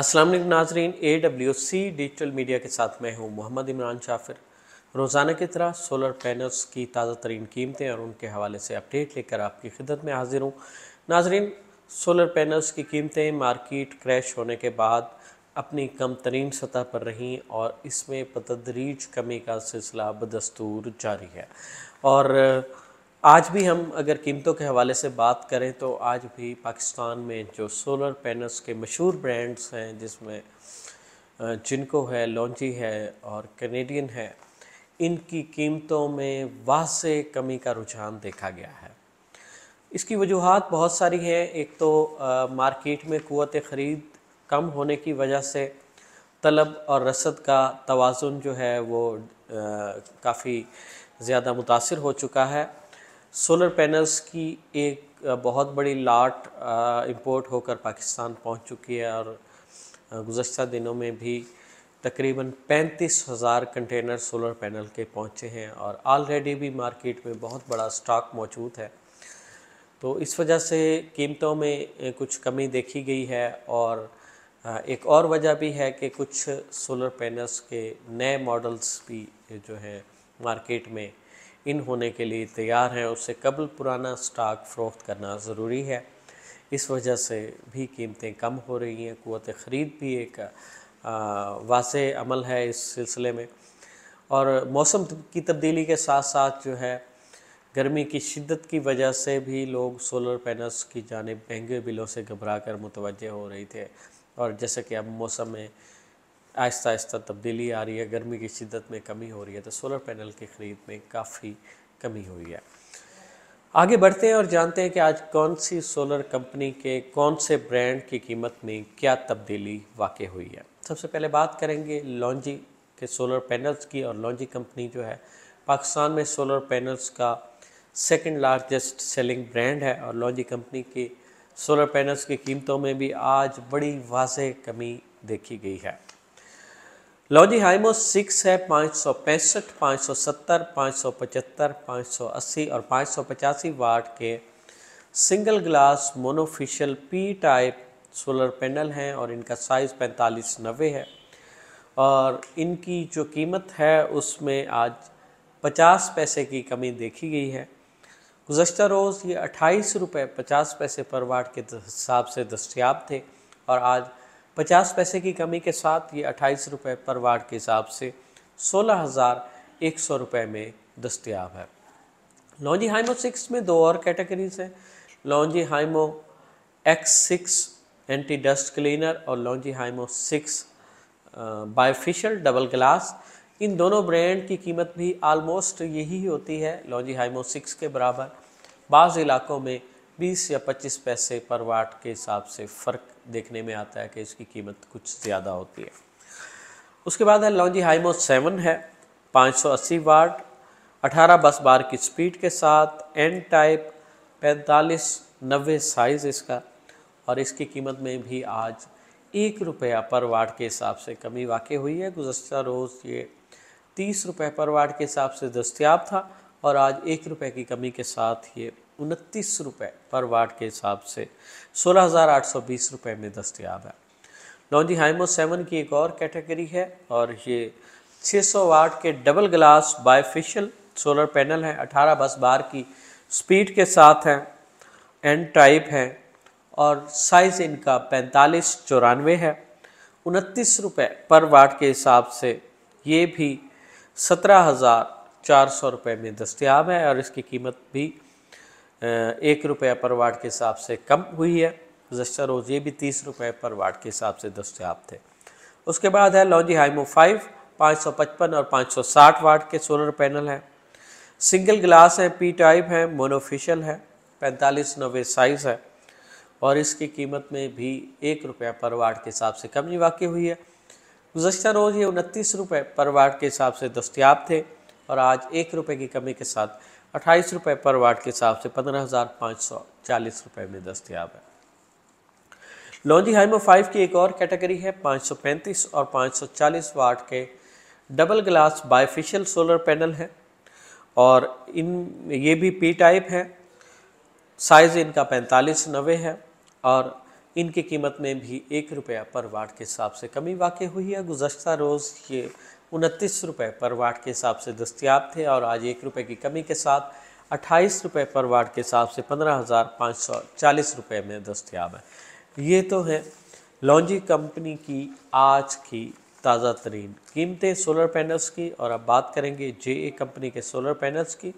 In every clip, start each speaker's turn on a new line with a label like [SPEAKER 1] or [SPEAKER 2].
[SPEAKER 1] Aslam Nazreen A W C digital media के साथ मैं हूँ मोहम्मद इमरान शाफिर रोज़ाना की तरह सोलर पैनल्स की ताज़ा तरीन कीमतें और उनके हवाले से अपडेट लेकर आपकी खिदत में हाजिर हूँ नाजरीन सोलर पैनल्स की कीमतें मार्केट क्रैश होने के बाद अपनी कम तरीन सतह पर रहीं और इसमें बतदरीज कमी का सिलसिला बदस्तूर जारी है और आज भी हम अगर कीमतों के हवाले से बात करें तो आज भी पाकिस्तान में जो सोलर पैनल्स के मशहूर ब्रांड्स हैं जिसमें जिनको है लॉन्ची है और कैनेडियन है इनकी कीमतों में वाह से कमी का रुझान देखा गया है इसकी वजूहत बहुत सारी हैं एक तो आ, मार्केट में क़वत ख़रीद कम होने की वजह से तलब और रसद का तोज़ुन जो है वो काफ़ी ज़्यादा मुतासर हो चुका है सोलर पैनल्स की एक बहुत बड़ी लाट इंपोर्ट होकर पाकिस्तान पहुंच चुकी है और गुज्त दिनों में भी तकरीबन पैंतीस हज़ार कंटेनर सोलर पैनल के पहुंचे हैं और ऑलरेडी भी मार्केट में बहुत बड़ा स्टॉक मौजूद है तो इस वजह से कीमतों में कुछ कमी देखी गई है और एक और वजह भी है कि कुछ सोलर पैनल्स के नए मॉडल्स भी जो हैं मार्केट में इन होने के लिए तैयार हैं उससे कबल पुराना स्टॉक फ़रोख्त करना ज़रूरी है इस वजह से भी कीमतें कम हो रही हैं क़वत ख़रीद भी एक वाज अमल है इस सिलसिले में और मौसम की तब्दीली के साथ साथ जो है गर्मी की शिद्दत की वजह से भी लोग सोलर पैनल्स की जानब महंगे बिलों से घबरा कर मुतवजह हो रहे थे और जैसे कि अब मौसम में आहिस्ता आहिस्ता तब्दीली आ रही है गर्मी की शिद्दत में कमी हो रही है तो सोलर पैनल की ख़रीद में काफ़ी कमी हुई है आगे बढ़ते हैं और जानते हैं कि आज कौन सी सोलर कंपनी के कौन से ब्रांड की कीमत में क्या तब्दीली वाक़ हुई है सबसे पहले बात करेंगे लॉन्जी के सोलर पैनल्स की और लॉन्जी कंपनी जो है पाकिस्तान में सोलर पैनल्स का सेकंड लार्जेस्ट सेलिंग ब्रांड है और लॉन्जी कंपनी के सोलर पैनल्स की कीमतों में भी आज बड़ी वाज कमी देखी गई है लो जी हाइमो सिक्स है पाँच सौ पैंसठ पाँच सौ सत्तर पाँच सौ पचहत्तर पाँच सौ अस्सी और पाँच सौ पचासी वाट के single glass monofacial P type solar panel हैं और इनका साइज़ पैंतालीस नब्बे है और इनकी जो कीमत है उसमें आज पचास पैसे की कमी देखी गई है गुजशत रोज़ ये अट्ठाईस रुपये पचास पैसे पर वाट के हिसाब से दस्तियाब थे और आज पचास पैसे की कमी के साथ ये अट्ठाईस रुपये पर वार्ड के हिसाब से सोलह हज़ार एक सौ रुपये में दस्तियाब है लॉन्जी हाइमो सिक्स में दो और कैटेगरीज हैं Longi Himo X six anti dust cleaner और Longi Himo six bifacial double glass इन दोनों ब्रांड की कीमत भी आलमोस्ट यही होती है लॉन्जी हाइमो सिक्स के बराबर बाज़ इलाकों में बीस या पच्चीस पैसे पर वाट के हिसाब से फ़र्क देखने में आता है कि इसकी कीमत कुछ ज़्यादा होती है उसके बाद है लॉन्जी हाइमो सेवन है 580 वाट 18 बस बार की स्पीड के साथ एन टाइप पैंतालीस नब्बे साइज़ इसका और इसकी कीमत में भी आज एक रुपया पर वाट के हिसाब से कमी वाक़ हुई है गुजशत रोज़ ये तीस रुपये पर वाट के हिसाब से दस्तियाब था और आज एक रुपये की कमी के साथ ये उनतीस रुपये पर वाट के हिसाब से सोलह हज़ार आठ सौ बीस रुपये में दस्तियाब है नौजी हाइमो सेवन की एक और कैटेगरी है और ये छः सौ वाट के double glass bifacial solar panel हैं अठारह बस बार की स्पीड के साथ हैं एंड टाइप हैं और साइज़ इनका पैंतालीस चौरानवे है उनतीस रुपये पर वाट के हिसाब से ये भी सत्रह हज़ार चार सौ रुपये में दस्तियाब है और इसकी कीमत भी एक रुपये पर वाट के हिसाब से कम हुई है गुजशत रोज़ ये भी तीस रुपये पर वाट के हिसाब से दस्तियाब थे उसके बाद है लॉन्जी हाइमो फाइव पाँच सौ पचपन और पाँच सौ साठ वाट के सोलर पैनल हैं सिंगल ग्लास हैं पी टाइप हैं मोनोफिशल है पैंतालीस नबे साइज़ है और इसकी कीमत में भी एक रुपये पर वाट के हिसाब से कमी वाकई हुई है गुजशत रोज़ ये उनतीस रुपये पर वाट के हिसाब से दस्तियाब थे और आज एक रुपये की कमी के साथ अट्ठाईस रुपये पर वाट के हिसाब से पंद्रह हज़ार पाँच सौ चालीस रुपये में दस्तियाब है लॉन्जी हाइमो फाइव की एक और कैटेगरी है 535 और 540 वाट के double glass bifacial solar panel है और इन ये भी पी टाइप है साइज़ इनका पैंतालीस नबे है और इनकी कीमत में भी एक रुपया पर वाट के हिसाब से कमी वाक़ हुई है गुजशत रोज़ ये उनतीस रुपये पर वाट के हिसाब से दस्तियाब थे और आज एक रुपये की कमी के साथ अट्ठाईस रुपये पर वाट के हिसाब से पंद्रह हज़ार पाँच सौ चालीस रुपये में दस्तियाब है ये तो है लॉन्जी कंपनी की आज की ताज़ा तरीन कीमतें सोलर पैनल्स की और अब बात करेंगे जे ए कंपनी के सोलर पैनल्स की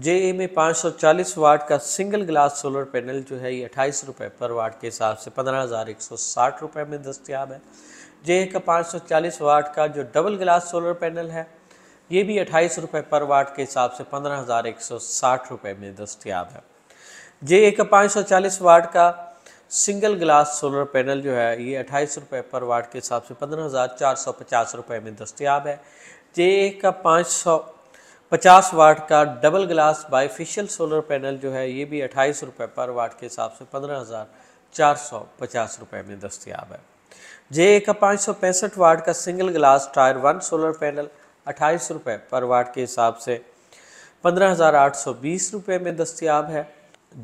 [SPEAKER 1] जे ए में पाँच सौ चालीस वाट का सिंगल ग्लास सोलर पैनल जो है ये अट्ठाईस रुपये पर वाट के हिसाब से पंद्रह हज़ार एक सौ साठ रुपये में दस्तियाब है जे का चालीस वाट का जो डबल ग्लास सोलर पैनल है ये भी अट्ठाईस रुपये पर वाट के हिसाब से पंद्रह हज़ार एक सौ साठ रुपये में दस्तियाब है जे का चालीस वाट का सिंगल ग्लास सोलर पैनल जो है ये अट्ठाईस रुपये पर वाट के हिसाब से पंद्रह हज़ार चार सौ पचास रुपये में दस्तियाब है जे का पाँच सौ पचास वाट का double glass bifacial solar panel जो है ये भी अट्ठाईस रुपये पर वाट के हिसाब से पंद्रह हज़ार चार सौ पचास रुपये में दस्तियाब है जे का पाँच सौ पैंसठ वाट का single glass tier one solar panel अट्ठाईस रुपये पर वाट के हिसाब से पंद्रह हज़ार आठ सौ बीस रुपये में दस्तियाब है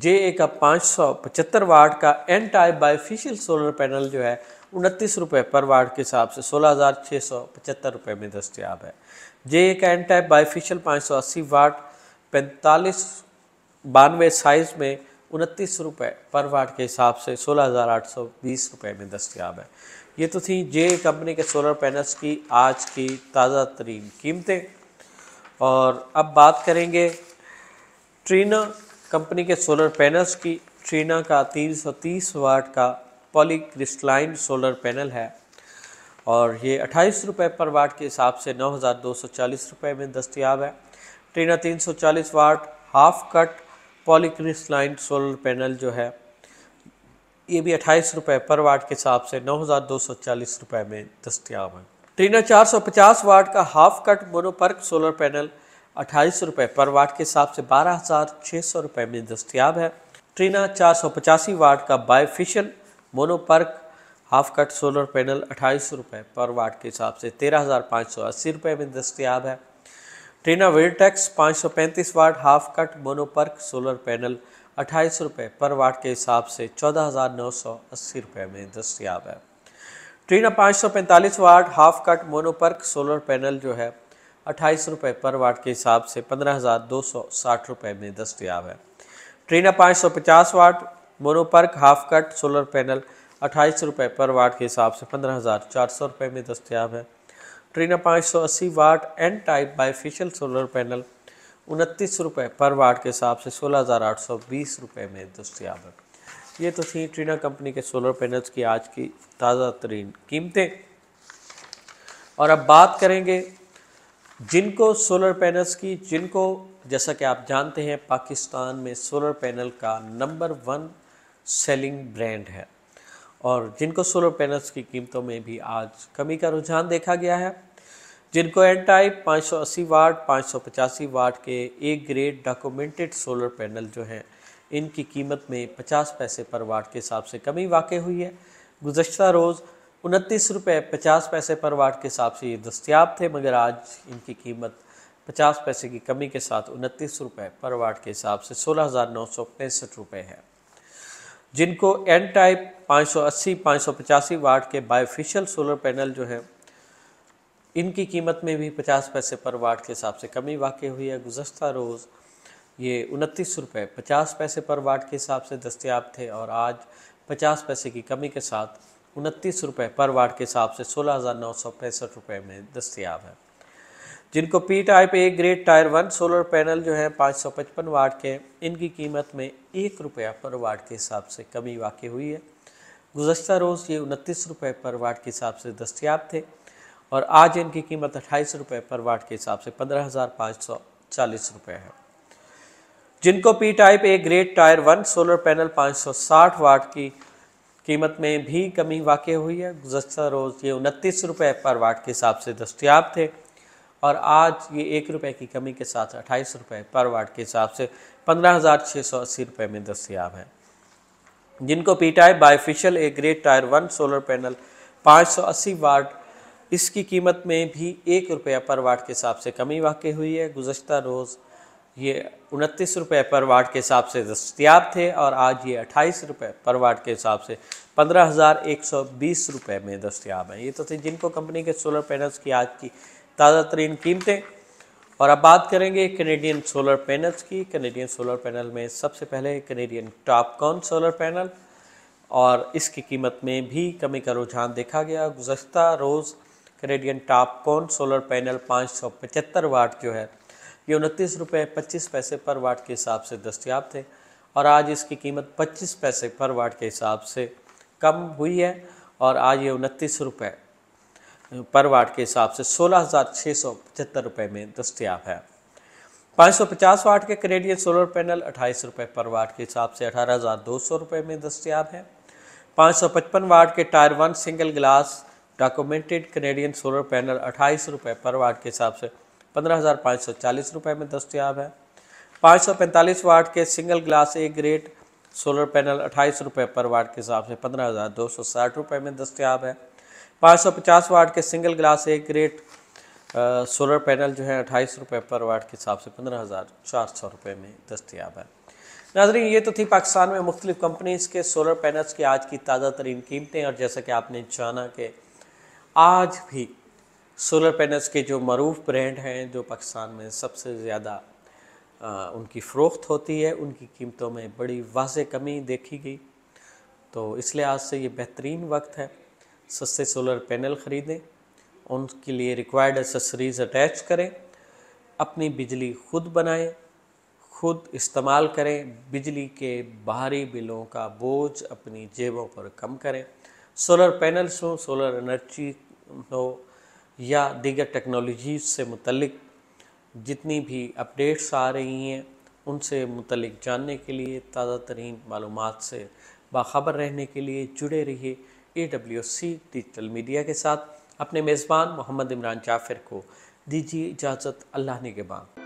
[SPEAKER 1] जे ए का पाँच सौ पचहत्तर वाट का N type bifacial solar panel जो है उनतीस रुपये पर वाट के हिसाब से सोलह हज़ार छः सौ पचहत्तर रुपये में दस्तियाब है जे ए का एन टाइप बाईफिशियल पाँच सौ अस्सी वाट पैंतालीस बानवे साइज़ में उनतीस रुपये पर वाट के हिसाब से सोलह हज़ार आठ सौ बीस रुपये में दस्तियाब है ये तो थी जे कंपनी के सोलर पैनल्स की आज की ताज़ा तरीन कीमतें और अब बात करेंगे ट्रीना कंपनी के सोलर पैनल्स की ट्रीना का 330 वाट का पॉलीक्रिस्टलाइन सोलर पैनल है और ये अट्ठाईस रुपये पर वाट के हिसाब से नौ हज़ार दो सौ चालीस रुपये में दस्तियाब है ट्रीना तीन सौ चालीस watt half cut polycrystalline solar panel जो है ये भी अट्ठाईस रुपये पर वाट के हिसाब से नौ हज़ार दो सौ चालीस रुपये में दस्तियाब है ट्रीना चार सौ पचास वाट का half cut mono PERC solar panel अट्ठाईस रुपये पर वाट के हिसाब से बारह हज़ार छः सौ रुपये में दस्तियाब है ट्रीना चार सौ पचासी वाट का bifacial mono PERC half cut solar panel अट्ठाईस रुपये पर वाट के हिसाब से तेरह हज़ार पाँच सौ अस्सी रुपये में दस्तियाब है ट्रीना वेल्टेक्स पाँच सौ पैंतीस watt half cut mono PERC solar panel अट्ठाईस रुपये पर वाट के हिसाब से चौदह हज़ार नौ सौ अस्सी रुपये में दस्तियाब है ट्रीना पाँच सौ पैंतालीस watt half cut mono PERC solar panel जो है अट्ठाईस रुपये पर वाट के हिसाब से पंद्रह हज़ार दो सौ साठ रुपये में दस्तियाब है ट्रीना पाँच सौ पचास watt mono PERC half cut solar panel अट्ठाईस रुपये पर वाट के हिसाब से पंद्रह हज़ार चार सौ रुपये में दस्तियाब है ट्रीना पाँच सौ अस्सी watt N type bifacial solar panel उनतीस रुपये पर वाट के हिसाब से सोलह हज़ार आठ सौ बीस रुपये में दस्तियाब है ये तो थी ट्रीना कंपनी के सोलर पैनल्स की आज की ताज़ा तरीन कीमतें और अब बात करेंगे जिनको सोलर पैनल्स की जिनको जैसा कि आप जानते हैं पाकिस्तान में सोलर पैनल का नंबर वन सेलिंग ब्रांड है और जिनको सोलर पैनल्स की कीमतों में भी आज कमी का रुझान देखा गया है जिनको एन टाइप 580 वाट 585 वाट के एक ग्रेड डॉक्यूमेंटेड सोलर पैनल जो हैं इनकी कीमत में 50 पैसे पर वाट के हिसाब से कमी वाक़ हुई है गुजशत रोज़ उनतीस रुपये पचास पैसे पर वाट के हिसाब से ये दस्तियाब थे मगर आज इनकी कीमत पचास पैसे की कमी के साथ उनतीस रुपये पर वाट के हिसाब से सोलह हज़ार नौ सौ पैंसठ रुपये है जिनको एन टाइप पाँच पाँच सौ अस्सी सौ पचासी वाट के बायोफिशियल सोलर पैनल जो हैं इनकी कीमत में भी पचास पैसे पर वाट के हिसाब से कमी वाक़ हुई है गुजशत रोज़ ये उनतीस रुपये पचास पैसे पर वाट के हिसाब से दस्तियाब थे और आज पचास पैसे की कमी के साथ उनतीस रुपये पर वाट के हिसाब से सोलह हज़ार नौ सौ पैंसठ रुपये में दस्तियाब है जिनको P type A grade tier one solar panel जो है पाँच सौ पचपन वाट के इनकी कीमत में एक रुपया पर वाट के हिसाब से कमी वाक़ हुई है गुजशत रोज़ ये उनतीस रुपये पर वाट के हिसाब से दस्तियाब थे और आज इनकी कीमत अट्ठाईस रुपये पर वाट के हिसाब से पंद्रह हज़ार पाँच सौ चालीस रुपये है जिनको P type A grade tier one solar panel सौ साठ वाट की कीमत में भी कमी वाक़ हुई है गुजशत रोज़ ये उनतीस रुपये पर वाट के हिसाब से दस्तियाब थे और आज ये एक रुपये की कमी के साथ अट्ठाईस रुपये पर वाट के हिसाब से पंद्रह हज़ार छः सौ अस्सी रुपये में दस्तियाब है जिनको P type bifacial A grade tier one solar panel सौ अस्सी वाट इसकी कीमत में भी एक रुपया पर वाट के हिसाब से कमी वाक़ हुई है गुजशत रोज़ ये उनतीस रुपये पर वाट के हिसाब से दस्तियाब थे और आज ये अट्ठाईस रुपये पर वाट के हिसाब से पंद्रह हज़ार एक सौ बीस रुपये में दस्तियाब हैं ये तो थे जिनको कंपनी के सोलर पैनल्स की आज की ताज़ा तरीन कीमतें और अब बात करेंगे कनेडियन सोलर पैनल्स की कनेडियन सोलर पैनल में सबसे पहले कनेडियन टॉपकॉन सोलर पैनल और इसकी कीमत में भी कमी का रुझान देखा गया गुजशत रोज़ Canadian TOPCon solar panel पाँच सौ पचहत्तर वाट जो है ये उनतीस रुपये पच्चीस पैसे पर वाट के हिसाब से दस्तियाब थे और आज इसकी कीमत पच्चीस पैसे पर वाट के हिसाब से कम हुई है और आज ये उनतीस रुपये पर वाट के हिसाब से सोलह हज़ार छः सौ पचहत्तर रुपये में दस्तियाब है पाँच सौ पचास वाट के कनेडियन सोलर पैनल अट्ठाईस रुपये पर वाट के हिसाब से अठारह हज़ार दो सौ रुपये में दस्तियाब है पाँच सौ पचपन वाट के tier one single glass documented Canadian solar panel अट्ठाईस रुपये पर वाट के हिसाब से पंद्रह हज़ार पाँच सौ चालीस रुपये में दस्तियाब है पाँच सौ पैंतालीस वाट के single glass A grade solar panel अट्ठाईस रुपये पर वाट के हिसाब से पंद्रह हज़ार दो सौ साठ रुपये में दस्तियाब है पाँच सौ पचास वाट के single glass A grade solar panel जो है अट्ठाईस रुपये पर वाट के हिसाब से पंद्रह हज़ार चार सौ रुपये में दस्तियाब है नाजरीन ये तो थी पाकिस्तान में मुख्तलिफ कंपनीज़ के सोलर पैनल्स की आज की ताज़ा तरीन कीमतें और जैसा कि आपने जाना कि आज भी सोलर पैनल्स के जो मरूफ ब्रांड हैं जो पाकिस्तान में सबसे ज़्यादा उनकी फ़रोख्त होती है उनकी कीमतों में बड़ी वाज कमी देखी गई तो इस लिहाज से ये बेहतरीन वक्त है सस्ते सोलर पैनल ख़रीदें उनके लिए रिक्वायर्ड एसेसरीज़ अटैच करें अपनी बिजली खुद बनाएं खुद इस्तेमाल करें बिजली के बाहरी बिलों का बोझ अपनी जेबों पर कम करें सोलर पैनल्स हो सोलर एनर्जी हो या दीगर टेक्नोलॉजी से मुतलिक जितनी भी अपडेट्स आ रही हैं उनसे मुतलिक जानने के लिए ताज़ा तरीन मालूम से बाखबर रहने के लिए जुड़े रहिए A W C digital media के साथ अपने मेज़बान मोहम्मद इमरान जाफिर को दीजिए इजाज़त अल्लाह ने के बाद